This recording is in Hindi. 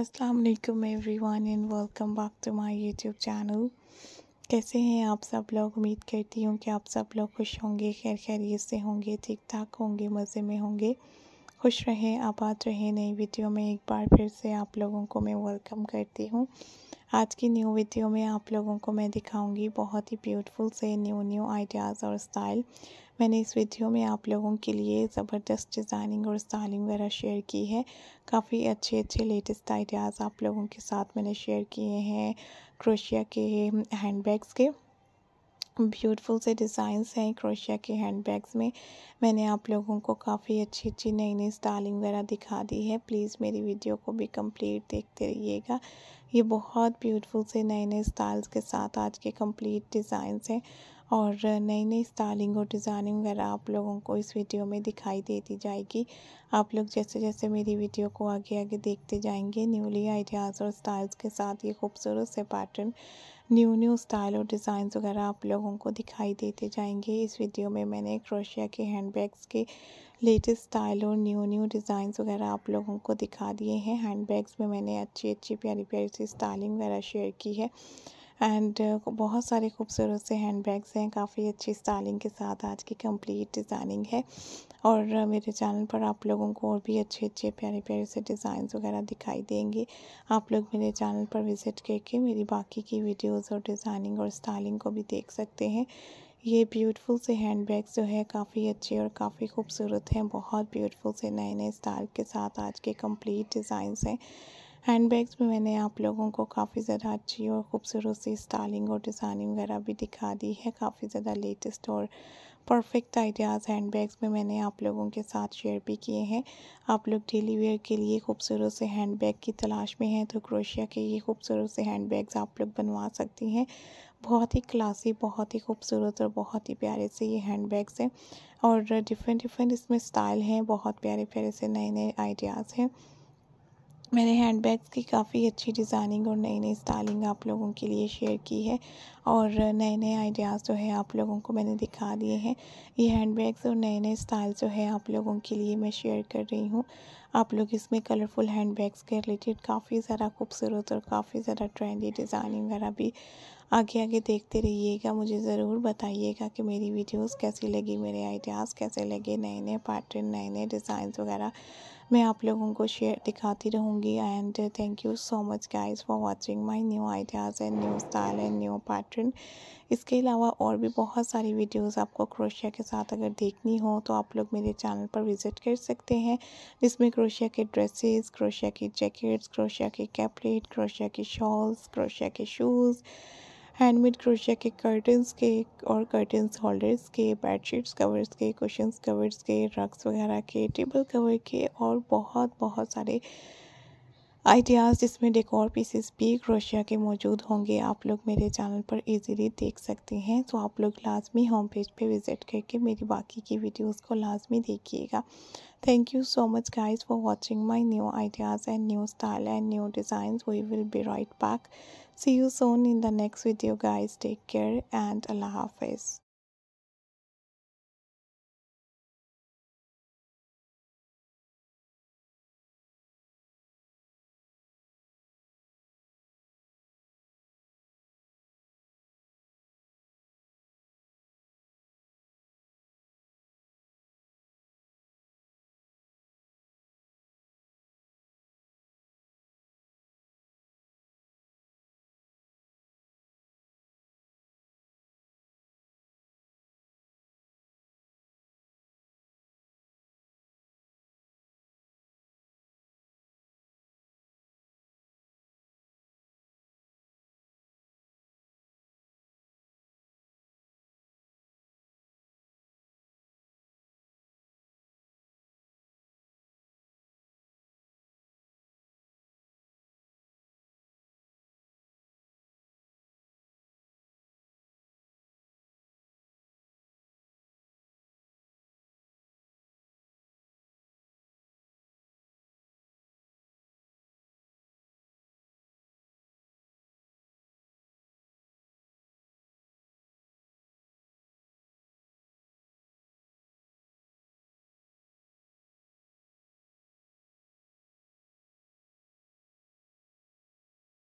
असलकम everyone and welcome back to my YouTube channel कैसे हैं आप सब लोग उम्मीद करती हूँ कि आप सब लोग खुश होंगे खैर खैरियत से होंगे ठीक ठाक होंगे मज़े में होंगे खुश रहें आबाद रहें नई वीडियो में एक बार फिर से आप लोगों को मैं वेलकम करती हूँ आज की न्यू वीडियो में आप लोगों को मैं दिखाऊंगी बहुत ही ब्यूटीफुल से न्यू न्यू आइडियाज़ और स्टाइल मैंने इस वीडियो में आप लोगों के लिए ज़बरदस्त डिज़ाइनिंग और स्टाइलिंग वगैरह शेयर की है काफ़ी अच्छे अच्छे लेटेस्ट आइडियाज़ आप लोगों के साथ मैंने शेयर किए हैं क्रोशिया के हैंड के ब्यूटीफुल से डिज़ाइंस हैं क्रोशिया के हैंडबैग्स में मैंने आप लोगों को काफ़ी अच्छी अच्छी नई नई स्टाइलिंग वगैरह दिखा दी है प्लीज़ मेरी वीडियो को भी कंप्लीट देखते रहिएगा ये बहुत ब्यूटीफुल से नए नए स्टाइल्स के साथ आज के कंप्लीट डिज़ाइंस हैं और नई नई स्टाइलिंग और डिज़ाइनिंग वगैरह आप लोगों को इस वीडियो में दिखाई देती जाएगी आप लोग जैसे जैसे मेरी वीडियो को आगे आगे देखते जाएंगे न्यूली आइडियाज़ और स्टाइल्स के साथ ये खूबसूरत से पैटर्न न्यू न्यू स्टाइल और डिज़ाइन वगैरह आप लोगों को दिखाई देते जाएंगे इस वीडियो में मैंने क्रोशिया के हैंडबैग्स के लेटेस्ट स्टाइल और न्यू न्यू डिज़ाइन वगैरह आप लोगों को दिखा दिए हैं हैंडबैग्स में मैंने अच्छी अच्छी प्यारी प्यारी सी स्टाइलिंग वगैरह शेयर की है एंड बहुत सारे खूबसूरत से हैंड बैग्स हैं काफ़ी अच्छी स्टाइलिंग के साथ आज की कंप्लीट डिज़ाइनिंग है और मेरे चैनल पर आप लोगों को और भी अच्छे अच्छे प्यारे प्यारे से डिज़ाइंस वगैरह दिखाई देंगे आप लोग मेरे चैनल पर विज़िट करके मेरी बाकी की वीडियोस और डिज़ाइनिंग और स्टाइलिंग को भी देख सकते हैं ये ब्यूटीफुल से हैंड बैग जो है काफ़ी अच्छे और काफ़ी खूबसूरत हैं बहुत ब्यूटीफुल से नए नए स्टाइल के साथ आज के कंप्लीट डिज़ाइंस हैं हैंडबैग्स में मैंने आप लोगों को काफ़ी ज़्यादा अच्छी और ख़ूबसूरत सी स्टाइलिंग और डिज़ाइनिंग वगैरह भी दिखा दी है काफ़ी ज़्यादा लेटेस्ट और परफेक्ट आइडियाज़ हैंडबैग्स में मैंने आप लोगों के साथ शेयर भी किए हैं आप लोग डेली वेयर के लिए खूबसूरत से हैंडबैग की तलाश में हैं तो क्रोशिया के ये खूबसूरत से हैंडबैग्स आप लोग बनवा सकती हैं बहुत ही क्लासी बहुत ही खूबसूरत और बहुत ही प्यारे से ये हैंडबैग्स हैं और डिफरेंट डिफरेंट इसमें स्टाइल हैं बहुत प्यारे प्यारे से नए नए आइडियाज़ हैं मैंने हैंडबैग्स की काफ़ी अच्छी डिज़ाइनिंग और नई नई स्टाइलिंग आप लोगों के लिए शेयर की है और नए नए आइडियाज़ जो है आप लोगों को मैंने दिखा दिए हैं ये हैंडबैग्स और नए नए स्टाइल जो है आप लोगों के लिए मैं शेयर कर रही हूँ आप लोग इसमें कलरफुल हैंड बैग्स के रिलेटेड काफ़ी ज़्यादा खूबसूरत और काफ़ी ज़्यादा ट्रेंडी डिज़ाइनिंग वगैरह भी आगे आगे देखते रहिएगा मुझे ज़रूर बताइएगा कि मेरी वीडियोस कैसी लगी मेरे आइडियाज़ कैसे लगे नए नए पैटर्न नए नए डिज़ाइन वगैरह मैं आप लोगों को शेयर दिखाती रहूँगी and thank you so much guys for watching my new ideas and new style and new pattern इसके अलावा और भी बहुत सारी वीडियोस आपको क्रोशिया के साथ अगर देखनी हो तो आप लोग मेरे चैनल पर विज़िट कर सकते हैं जिसमें क्रोशिया के ड्रेसेस क्रोशिया की जैकेट्स क्रोशिया के कैपलेट क्रोशिया के शॉल्स क्रोशिया के शूज़ हैंडमेड क्रोशिया के कर्टन्स के और कर्टन्स होल्डर्स के बेडशीट्स कवर्स के कुशंस कवर्स के रक्स वगैरह के टेबल कवर के और बहुत बहुत सारे आइडियाज़ जिसमें डेकोर पीसेस भी क्रोशिया के मौजूद होंगे आप लोग मेरे चैनल पर इजीली देख सकते हैं तो आप लोग लाजमी होम पेज पे विज़िट करके मेरी बाकी की वीडियोस को लाजमी देखिएगा thank you so much guys for watching my new ideas and new style and new designs we will be right back see you soon in the next video guys take care and अल्लाह हाफिज़